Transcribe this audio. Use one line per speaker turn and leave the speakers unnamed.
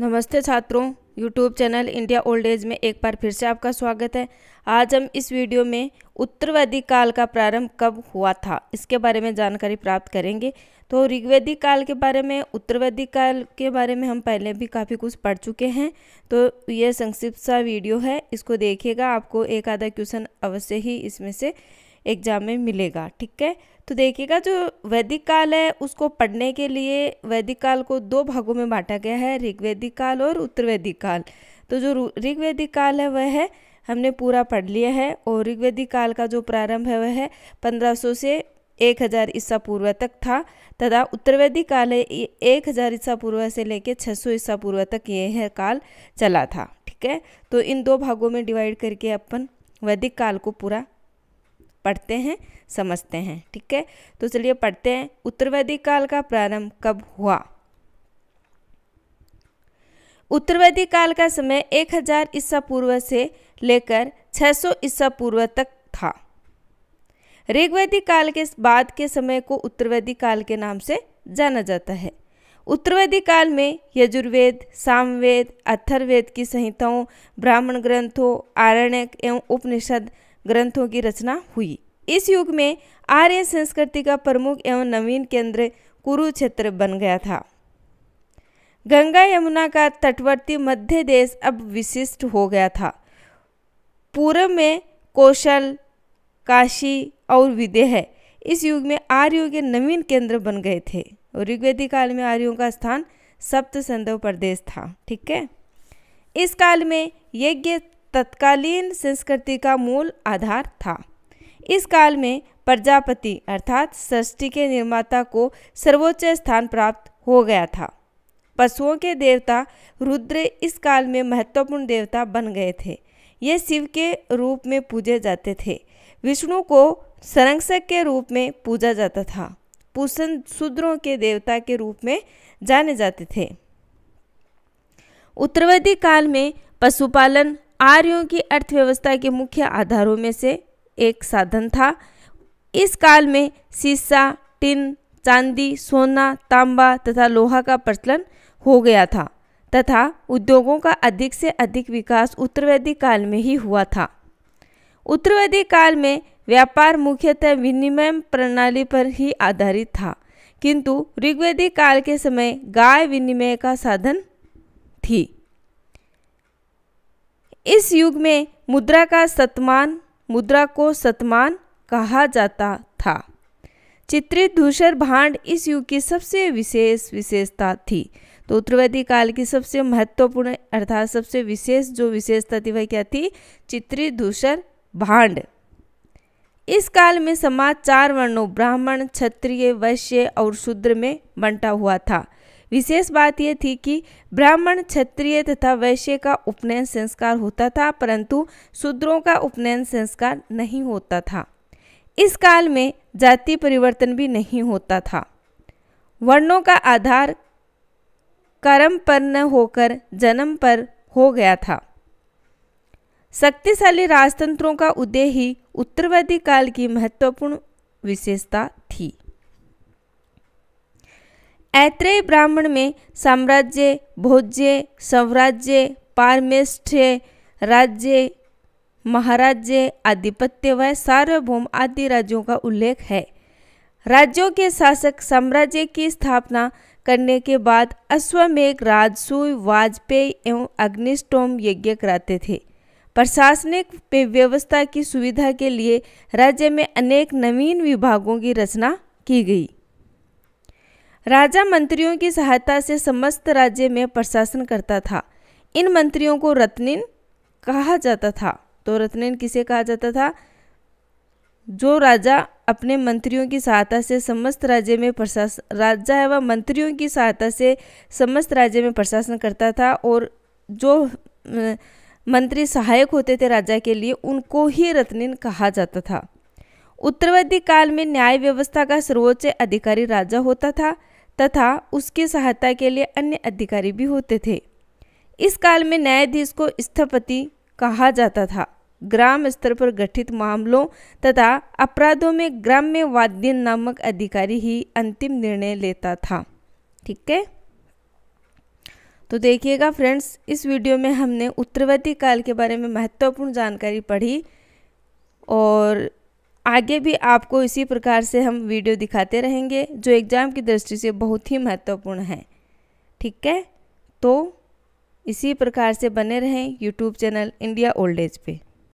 नमस्ते छात्रों YouTube channel India old age में एक बार फिर से आपका स्वागत है आज हम इस वीडियो में उत्तरवैदिक काल का प्रारंभ कब हुआ था इसके बारे में जानकारी प्राप्त करेंगे तो ऋग्वैदिक काल के बारे में उत्तरवैदिक काल के बारे में हम पहले भी काफ़ी कुछ पढ़ चुके हैं तो यह संक्षिप्त सा वीडियो है इसको देखिएगा आपको एक आधा क्वेश्चन अवश्य ही इसमें से एग्ज़ाम में मिलेगा ठीक है तो देखिएगा जो वैदिक काल है उसको पढ़ने के लिए वैदिक काल को दो भागों में बांटा गया है ऋग्वैदिक काल और उत्तर वैदिक काल तो जो ऋग्वैदिक काल है वह है हमने पूरा पढ़ लिया है और ऋग्वैदिक काल का जो प्रारंभ है वह है 1500 से 1000 हज़ार ईसा पूर्व तक था तथा उत्तरवैदिक काल है एक हज़ार ईसा पूर्व से लेकर 600 ईसा पूर्व तक यह काल चला था ठीक है तो इन दो भागों में डिवाइड करके अपन वैदिक काल को पूरा पढ़ते हैं समझते हैं ठीक है तो चलिए पढ़ते हैं उत्तर वैदिक काल का प्रारंभ कब हुआ उत्तर वैदिक काल का समय 1000 हजार ईसा पूर्व से लेकर 600 सौ ईसा पूर्व तक था ऋग्वैदिक काल के बाद के समय को उत्तर वैदिक काल के नाम से जाना जाता है उत्तर वैदिक काल में यजुर्वेद सामवेद अथर्वेद की संहिताओं ब्राह्मण ग्रंथों आरण्यक एवं उपनिषद ग्रंथों की रचना हुई इस युग में आर्य संस्कृति का प्रमुख एवं नवीन केंद्र कुरुक्षेत्र बन गया था गंगा यमुना का तटवर्ती मध्य देश अब विशिष्ट हो गया था पूर्व में कौशल काशी और विदे है इस युग में आर्यों के नवीन केंद्र बन गए थे और ऋग्वेदी काल में आर्यों का स्थान सप्त संदव प्रदेश था ठीक है इस काल में यज्ञ तत्कालीन संस्कृति का मूल आधार था इस काल में प्रजापति अर्थात सृष्टि के निर्माता को सर्वोच्च स्थान प्राप्त हो गया था पशुओं के देवता रुद्र इस काल में महत्वपूर्ण देवता बन गए थे ये शिव के रूप में पूजे जाते थे विष्णु को संरक्षक के रूप में पूजा जाता था पूषण शूद्रों के देवता के रूप में जाने जाते थे उत्तरवदी काल में पशुपालन आर्यों की अर्थव्यवस्था के मुख्य आधारों में से एक साधन था इस काल में सीसा टिन चांदी सोना तांबा तथा लोहा का प्रचलन हो गया था तथा उद्योगों का अधिक से अधिक विकास उत्तर वैदिक काल में ही हुआ था उत्तर वैदिक काल में व्यापार मुख्यतः विनिमय प्रणाली पर ही आधारित था किंतु ऋग्वेदिक काल के समय गाय विनिमय का साधन थी इस युग में मुद्रा का सतमान मुद्रा को सतमान कहा जाता था चित्रित धूसर भांड इस युग की सबसे विशेष विशेषता थी तो उत्तरवैदी काल की सबसे महत्वपूर्ण अर्थात सबसे विशेष जो विशेषता थी वह क्या थी चित्रित धूसर भांड इस काल में समाज चार वर्णों ब्राह्मण क्षत्रिय वैश्य और शूद्र में बंटा हुआ था विशेष बात यह थी कि ब्राह्मण क्षत्रिय तथा वैश्य का उपनयन संस्कार होता था परंतु शूद्रों का उपनयन संस्कार नहीं होता था इस काल में जाति परिवर्तन भी नहीं होता था वर्णों का आधार कर्म पर न होकर जन्म पर हो गया था शक्तिशाली राजतंत्रों का उदय ही उत्तरवादी काल की महत्वपूर्ण विशेषता थी ऐत्रेय ब्राह्मण में साम्राज्य भोज्य स्वराज्य पारमेष्ठ्य राज्य महाराज्य आधिपत्य व सार्वभौम आदि राज्यों का उल्लेख है राज्यों के शासक साम्राज्य की स्थापना करने के बाद अश्वमेघ राजसूय वाजपेयी एवं अग्निस्टोम यज्ञ कराते थे प्रशासनिक व्यवस्था की सुविधा के लिए राज्य में अनेक नवीन विभागों की रचना की गई राजा मंत्रियों की सहायता से समस्त राज्य में प्रशासन करता था इन मंत्रियों को रत्निन कहा जाता था तो रत्निन किसे कहा जाता था जो राजा अपने मंत्रियों की सहायता से समस्त राज्य में प्रशासन राजा है वह मंत्रियों की सहायता से समस्त राज्य में प्रशासन करता था और जो मंत्री सहायक होते थे राजा के लिए उनको ही रत्निन कहा जाता था उत्तरवादी काल में न्याय व्यवस्था का सर्वोच्च अधिकारी राजा होता था तथा उसकी सहायता के लिए अन्य अधिकारी भी होते थे इस काल में न्यायाधीश को स्थपति कहा जाता था ग्राम स्तर पर गठित मामलों तथा अपराधों में ग्राम्य वाद्य नामक अधिकारी ही अंतिम निर्णय लेता था ठीक है तो देखिएगा फ्रेंड्स इस वीडियो में हमने उत्तरवर्ती काल के बारे में महत्वपूर्ण जानकारी पढ़ी और आगे भी आपको इसी प्रकार से हम वीडियो दिखाते रहेंगे जो एग्ज़ाम की दृष्टि से बहुत ही महत्वपूर्ण है ठीक है तो इसी प्रकार से बने रहें YouTube channel India old age पे